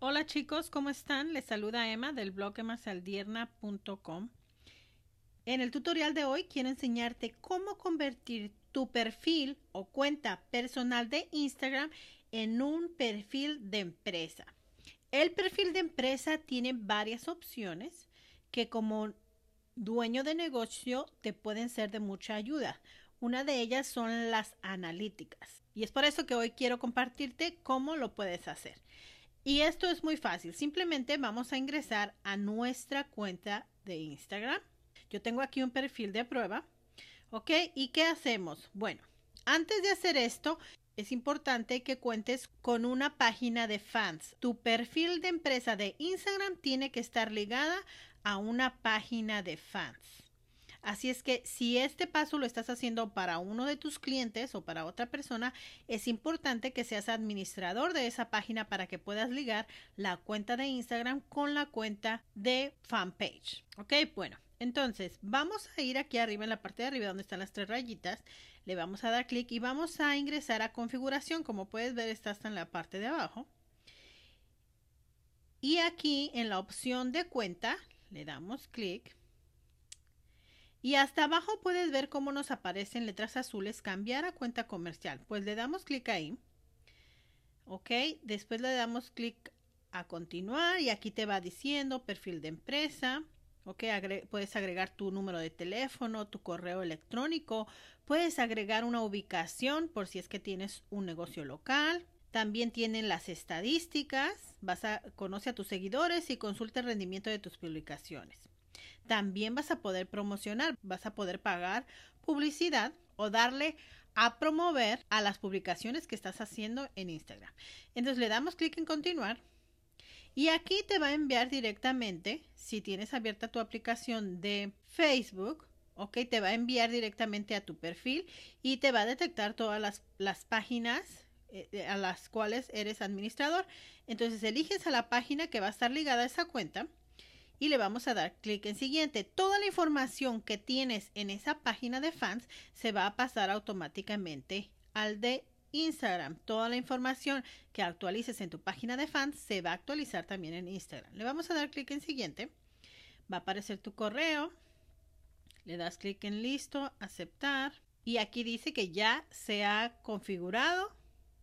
Hola chicos, ¿cómo están? Les saluda Emma del blog emasaldiernacom En el tutorial de hoy quiero enseñarte cómo convertir tu perfil o cuenta personal de Instagram en un perfil de empresa. El perfil de empresa tiene varias opciones que como dueño de negocio te pueden ser de mucha ayuda. Una de ellas son las analíticas. Y es por eso que hoy quiero compartirte cómo lo puedes hacer. Y esto es muy fácil. Simplemente vamos a ingresar a nuestra cuenta de Instagram. Yo tengo aquí un perfil de prueba. ¿Ok? ¿Y qué hacemos? Bueno, antes de hacer esto, es importante que cuentes con una página de fans. Tu perfil de empresa de Instagram tiene que estar ligada a una página de fans. Así es que si este paso lo estás haciendo para uno de tus clientes o para otra persona, es importante que seas administrador de esa página para que puedas ligar la cuenta de Instagram con la cuenta de fanpage. Ok, bueno. Entonces, vamos a ir aquí arriba en la parte de arriba donde están las tres rayitas, le vamos a dar clic y vamos a ingresar a configuración. Como puedes ver, está hasta en la parte de abajo. Y aquí en la opción de cuenta, le damos clic y hasta abajo puedes ver cómo nos aparecen letras azules cambiar a cuenta comercial. Pues le damos clic ahí. Ok, después le damos clic a continuar y aquí te va diciendo perfil de empresa. Ok, puedes agregar tu número de teléfono, tu correo electrónico, puedes agregar una ubicación por si es que tienes un negocio local. También tienen las estadísticas, vas a conoce a tus seguidores y consulta el rendimiento de tus publicaciones. También vas a poder promocionar, vas a poder pagar publicidad o darle a promover a las publicaciones que estás haciendo en Instagram. Entonces le damos clic en continuar y aquí te va a enviar directamente, si tienes abierta tu aplicación de Facebook, ok, te va a enviar directamente a tu perfil y te va a detectar todas las, páginas eh, eh, a las cuales eres administrador. Entonces eliges a la página que va a estar ligada a esa cuenta y le vamos a dar clic en siguiente. Toda la información que tienes en esa página de fans se va a pasar automáticamente al de Instagram. Toda la información que actualices en tu página de fans se va a actualizar también en Instagram. Le vamos a dar clic en siguiente. Va a aparecer tu correo. Le das clic en listo, aceptar. Y aquí dice que ya se ha configurado,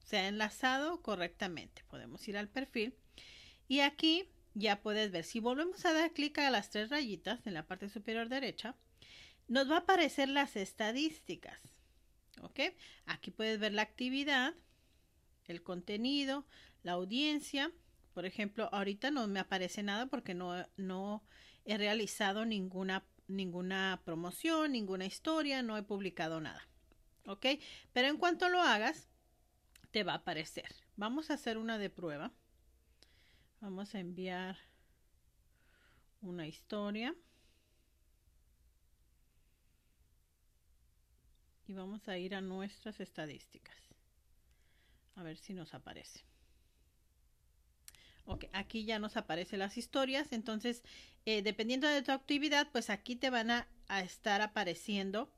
se ha enlazado correctamente. Podemos ir al perfil. Y aquí ya puedes ver. Si volvemos a dar clic a las tres rayitas en la parte superior derecha, nos va a aparecer las estadísticas. ¿Ok? Aquí puedes ver la actividad, el contenido, la audiencia. Por ejemplo, ahorita no me aparece nada porque no, no he realizado ninguna, ninguna promoción, ninguna historia, no he publicado nada. ¿Ok? Pero en cuanto lo hagas, te va a aparecer. Vamos a hacer una de prueba vamos a enviar una historia y vamos a ir a nuestras estadísticas a ver si nos aparece ok aquí ya nos aparecen las historias entonces eh, dependiendo de tu actividad pues aquí te van a, estar apareciendo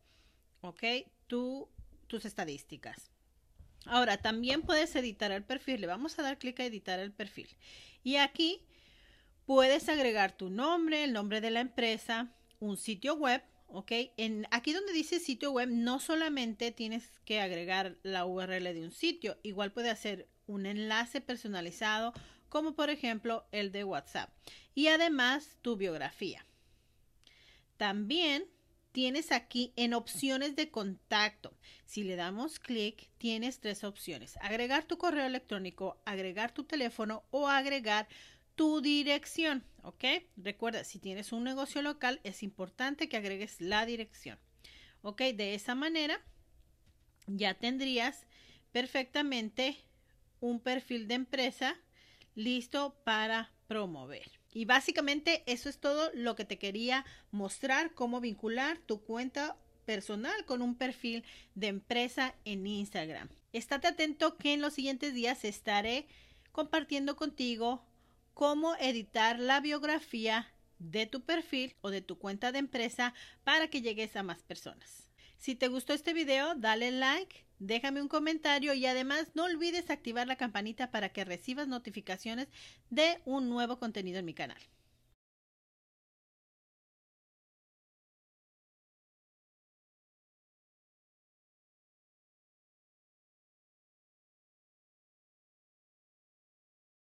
ok tus estadísticas Ahora, también puedes editar el perfil. Le vamos a dar clic a editar el perfil. Y aquí puedes agregar tu nombre, el nombre de la empresa, un sitio web, ¿ok? En, aquí donde dice sitio web, no solamente tienes que agregar la URL de un sitio, igual puede hacer un enlace personalizado, como por ejemplo el de WhatsApp. Y además tu biografía. También tienes aquí en opciones de contacto. Si le damos clic, tienes tres opciones. Agregar tu correo electrónico, agregar tu teléfono o agregar tu dirección. ¿Ok? Recuerda, si tienes un negocio local, es importante que agregues la dirección. ¿Ok? De esa manera, ya tendrías perfectamente un perfil de empresa listo para promover. Y básicamente eso es todo lo que te quería mostrar, cómo vincular tu cuenta personal con un perfil de empresa en Instagram. Estate atento que en los siguientes días estaré compartiendo contigo cómo editar la biografía de tu perfil o de tu cuenta de empresa para que llegues a más personas. Si te gustó este video, dale like, déjame un comentario y además no olvides activar la campanita para que recibas notificaciones de un nuevo contenido en mi canal.